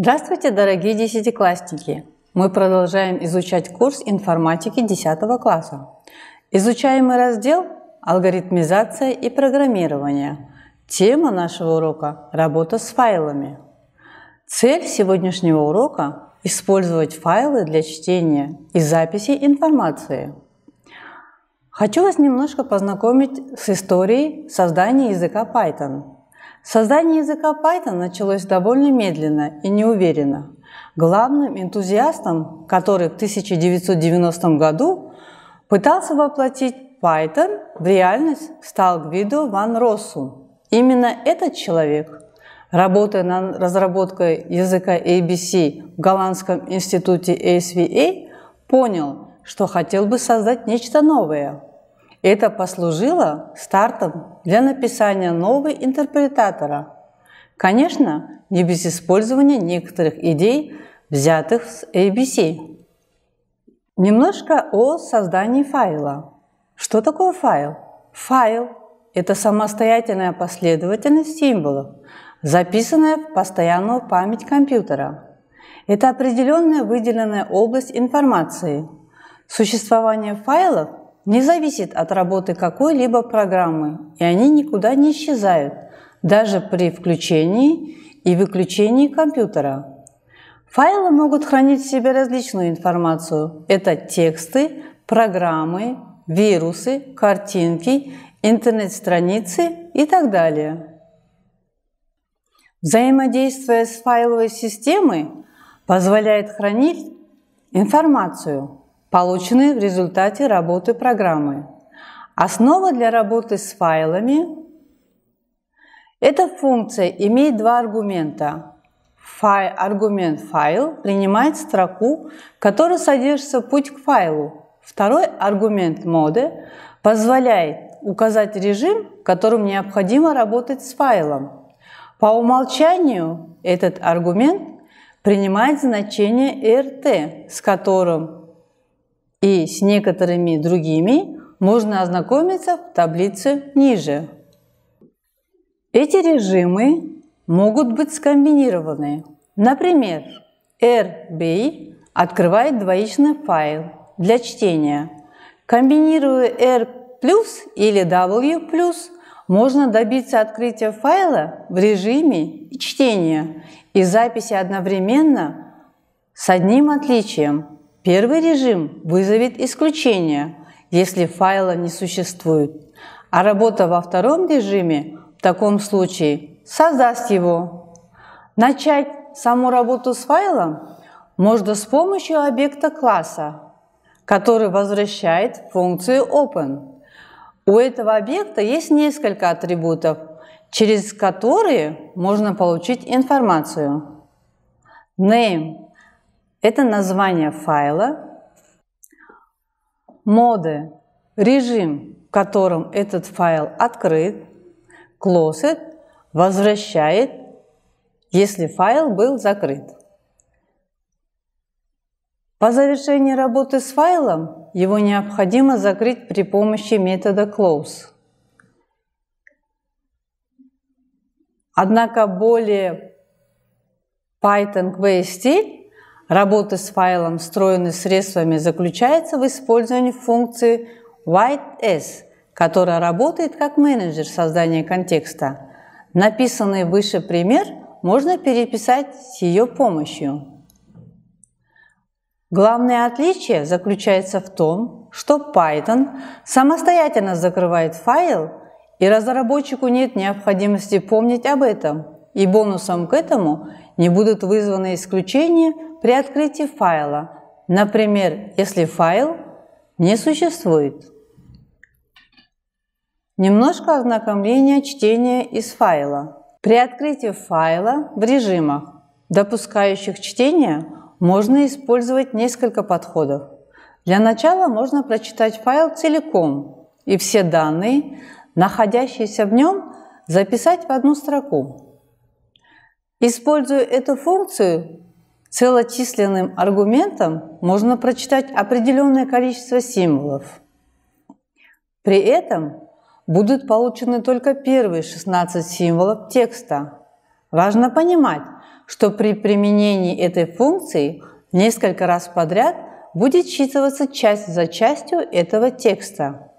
Здравствуйте, дорогие десятиклассники! Мы продолжаем изучать курс информатики 10 класса. Изучаемый раздел – алгоритмизация и программирование. Тема нашего урока – работа с файлами. Цель сегодняшнего урока – использовать файлы для чтения и записи информации. Хочу вас немножко познакомить с историей создания языка Python – Создание языка Python началось довольно медленно и неуверенно. Главным энтузиастом, который в 1990 году пытался воплотить Python в реальность, стал Гвидо Ван Россу. Именно этот человек, работая над разработкой языка ABC в голландском институте ASVA, понял, что хотел бы создать нечто новое – это послужило стартом для написания нового интерпретатора. Конечно, не без использования некоторых идей, взятых с ABC. Немножко о создании файла. Что такое файл? Файл – это самостоятельная последовательность символов, записанная в постоянную память компьютера. Это определенная выделенная область информации. Существование файлов не зависит от работы какой-либо программы, и они никуда не исчезают, даже при включении и выключении компьютера. Файлы могут хранить в себе различную информацию. Это тексты, программы, вирусы, картинки, интернет-страницы и так далее. Взаимодействие с файловой системой позволяет хранить информацию – полученные в результате работы программы. Основа для работы с файлами – эта функция имеет два аргумента. Файл, аргумент «файл» принимает строку, которая содержится путь к файлу. Второй аргумент «моды» позволяет указать режим, которым необходимо работать с файлом. По умолчанию этот аргумент принимает значение «rt», с которым и с некоторыми другими можно ознакомиться в таблице ниже. Эти режимы могут быть скомбинированы. Например, RB открывает двоичный файл для чтения. Комбинируя R плюс или W плюс, можно добиться открытия файла в режиме чтения и записи одновременно с одним отличием – Первый режим вызовет исключение, если файла не существует, а работа во втором режиме в таком случае создаст его. Начать саму работу с файлом можно с помощью объекта класса, который возвращает функцию open. У этого объекта есть несколько атрибутов, через которые можно получить информацию. Name это название файла, моды, режим, в котором этот файл открыт, closet возвращает, если файл был закрыт. По завершении работы с файлом его необходимо закрыть при помощи метода close. Однако более Python-based работы с файлом, встроенный средствами, заключается в использовании функции WhiteS, которая работает как менеджер создания контекста. Написанный выше пример можно переписать с ее помощью. Главное отличие заключается в том, что Python самостоятельно закрывает файл, и разработчику нет необходимости помнить об этом, и бонусом к этому не будут вызваны исключения – при открытии файла, например, если файл не существует. Немножко ознакомления чтения из файла. При открытии файла в режимах, допускающих чтение, можно использовать несколько подходов. Для начала можно прочитать файл целиком и все данные, находящиеся в нем, записать в одну строку. Используя эту функцию, целочисленным аргументом можно прочитать определенное количество символов. При этом будут получены только первые 16 символов текста. Важно понимать, что при применении этой функции несколько раз подряд будет считываться часть за частью этого текста.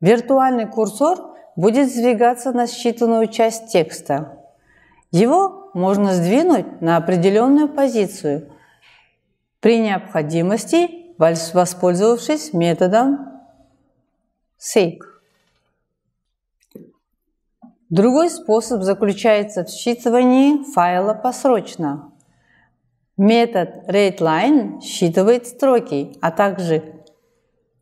Виртуальный курсор будет сдвигаться на считанную часть текста. Его можно сдвинуть на определенную позицию при необходимости, воспользовавшись методом сейк. Другой способ заключается в считывании файла посрочно. Метод readline считывает строки, а также,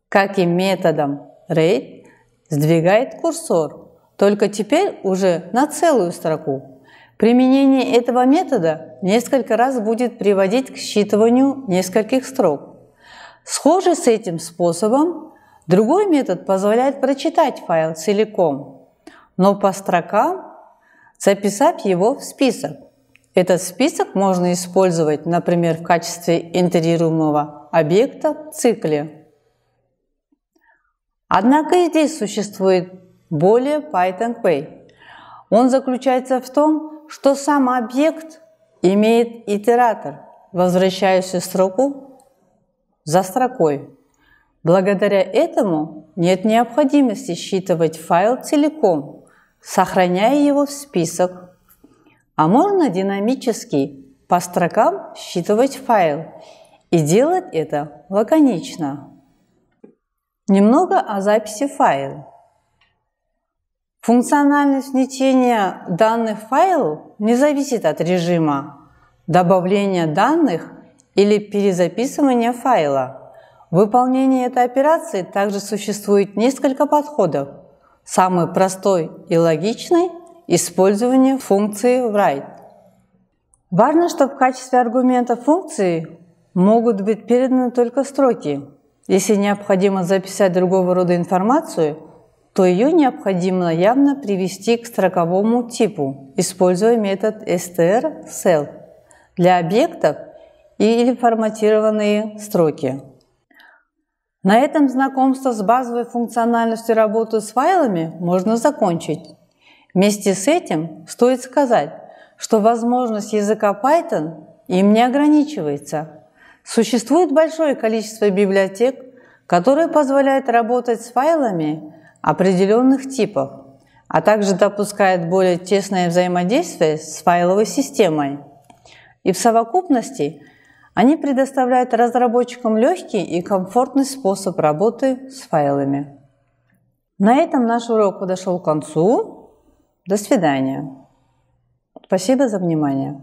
как и методом read, сдвигает курсор, только теперь уже на целую строку. Применение этого метода несколько раз будет приводить к считыванию нескольких строк. Схожий с этим способом, другой метод позволяет прочитать файл целиком, но по строкам записать его в список. Этот список можно использовать, например, в качестве интерируемого объекта в цикле. Однако и здесь существует более Python Way. Он заключается в том, что сам объект имеет итератор, возвращающий строку за строкой. Благодаря этому нет необходимости считывать файл целиком, сохраняя его в список. А можно динамически по строкам считывать файл и делать это лаконично. Немного о записи файла. Функциональность внесения данных в файл не зависит от режима добавления данных или перезаписывания файла. В выполнении этой операции также существует несколько подходов. Самый простой и логичный – использование функции write. Важно, чтобы в качестве аргумента функции могут быть переданы только строки. Если необходимо записать другого рода информацию – то ее необходимо явно привести к строковому типу, используя метод str-cell для объектов или форматированные строки. На этом знакомство с базовой функциональностью работы с файлами можно закончить. Вместе с этим стоит сказать, что возможность языка Python им не ограничивается. Существует большое количество библиотек, которые позволяют работать с файлами определенных типов, а также допускает более тесное взаимодействие с файловой системой. И в совокупности они предоставляют разработчикам легкий и комфортный способ работы с файлами. На этом наш урок подошел к концу. До свидания. Спасибо за внимание.